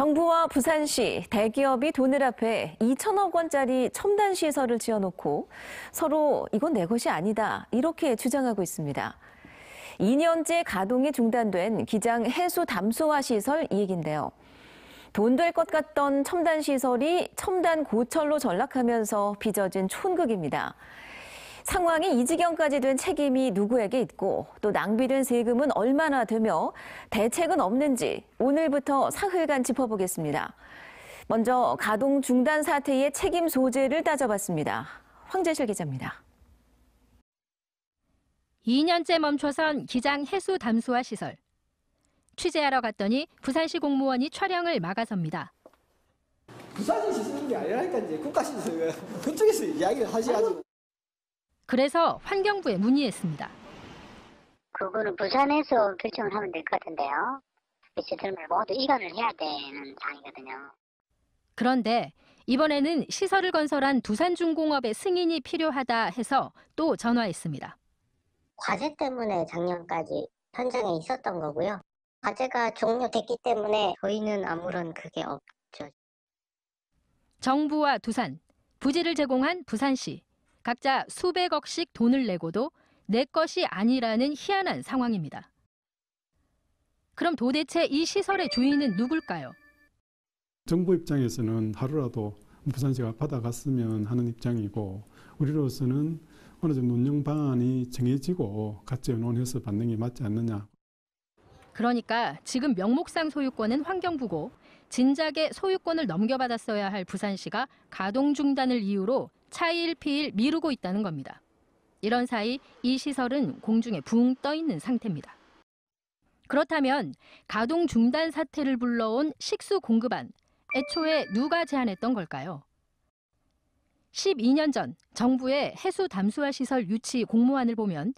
정부와 부산시, 대기업이 돈을 앞에 2천억 원짜리 첨단 시설을 지어놓고 서로 이건 내 것이 아니다 이렇게 주장하고 있습니다. 2년째 가동이 중단된 기장 해수 담수화 시설 이 얘긴데요. 돈 될 것 같던 첨단 시설이 첨단 고철로 전락하면서 빚어진 촌극입니다. 상황이 이 지경까지 된 책임이 누구에게 있고 또 낭비된 세금은 얼마나 되며 대책은 없는지 오늘부터 사흘간 짚어보겠습니다. 먼저 가동 중단 사태의 책임 소재를 따져봤습니다. 황재실 기자입니다. 2년째 멈춰선 기장 해수 담수화 시설. 취재하러 갔더니 부산시 공무원이 촬영을 막아섭니다. 부산시 쓰는 게 아니라니까 이제 국가시에 그쪽에서 이야기를 하셔야지. 그래서 환경부에 문의했습니다. 그거는 부산에서 결정을 하면 될 것 같은데요. 시설물 모두 이관을 해야 되는 상황이거든요. 그런데 이번에는 시설을 건설한 두산중공업의 승인이 필요하다 해서 또 전화했습니다. 과제 때문에 작년까지 현장에 있었던 거고요. 과제가 종료됐기 때문에 저희는 아무런 그게 없죠. 정부와 두산, 부지를 제공한 부산시, 각자 수백억씩 돈을 내고도 내 것이 아니라는 희한한 상황입니다. 그럼 도대체 이 시설의 주인은 누굴까요? 정부 입장에서는 하루라도 부산시가 받아갔으면 하는 입장이고 우리로서는 어느 정도 운영 방안이 정해지고 같이 의해서 받는 게 맞지 않느냐. 그러니까 지금 명목상 소유권은 환경부고 진작에 소유권을 넘겨받았어야 할 부산시가 가동 중단을 이유로 차일피일 미루고 있다는 겁니다. 이런 사이 이 시설은 공중에 붕 떠 있는 상태입니다. 그렇다면 가동 중단 사태를 불러온 식수 공급안 애초에 누가 제안했던 걸까요? 12년 전 정부의 해수 담수화 시설 유치 공모안을 보면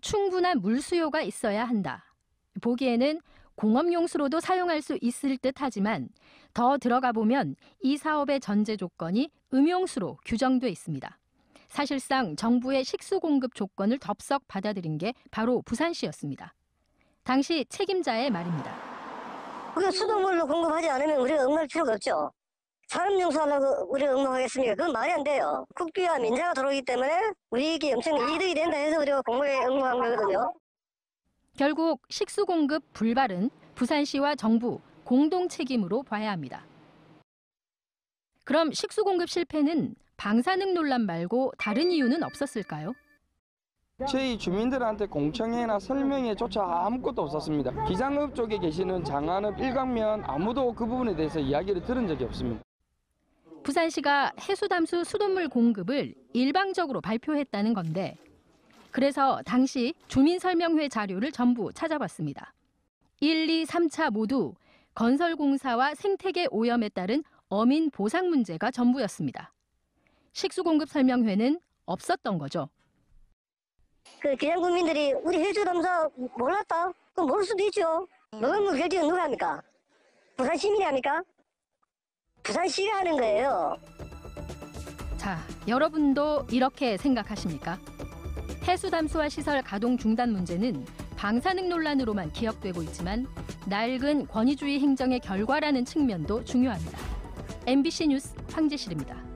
충분한 물 수요가 있어야 한다. 보기에는 공업용수로도 사용할 수 있을 듯 하지만 더 들어가 보면 이 사업의 전제 조건이 음용수로 규정돼 있습니다. 사실상 정부의 식수 공급 조건을 덥석 받아들인 게 바로 부산시였습니다. 당시 책임자의 말입니다. 우리 수돗물로 공급하지 않으면 우리가 응할 필요가 없죠. 산업용수하려고 그 우리가 응모하겠습니까? 그건 말이 안 돼요. 국비와 민자가 들어오기 때문에 우리에게 엄청 이득이 된다 해서 우리가 공모에 응모한 거거든요. 결국 식수 공급 불발은 부산시와 정부 공동 책임으로 봐야 합니다. 그럼 식수 공급 실패는 방사능 논란 말고 다른 이유는 없었을까요? 저희 주민들한테 공청회나 설명회조차 아무것도 없었습니다. 기장읍 쪽에 계시는 장안읍 일광면 아무도 그 부분에 대해서 이야기를 들은 적이 없습니다. 부산시가 해수담수 수돗물 공급을 일방적으로 발표했다는 건데 그래서 당시 주민설명회 자료를 전부 찾아봤습니다. 1, 2, 3차 모두 건설공사와 생태계 오염에 따른 어민 보상 문제가 전부였습니다. 식수공급 설명회는 없었던 거죠. 그 그냥 국민들이 우리 해주면서 몰랐다. 그 모를 수도 있죠. 모르면 뭐 결정은 누가 합니까? 부산 시민이 합니까? 부산시가 하는 거예요. 자, 여러분도 이렇게 생각하십니까? 해수 담수와 시설 가동 중단 문제는 방사능 논란으로만 기억되고 있지만 낡은 권위주의 행정의 결과라는 측면도 중요합니다. MBC 뉴스 황재실입니다.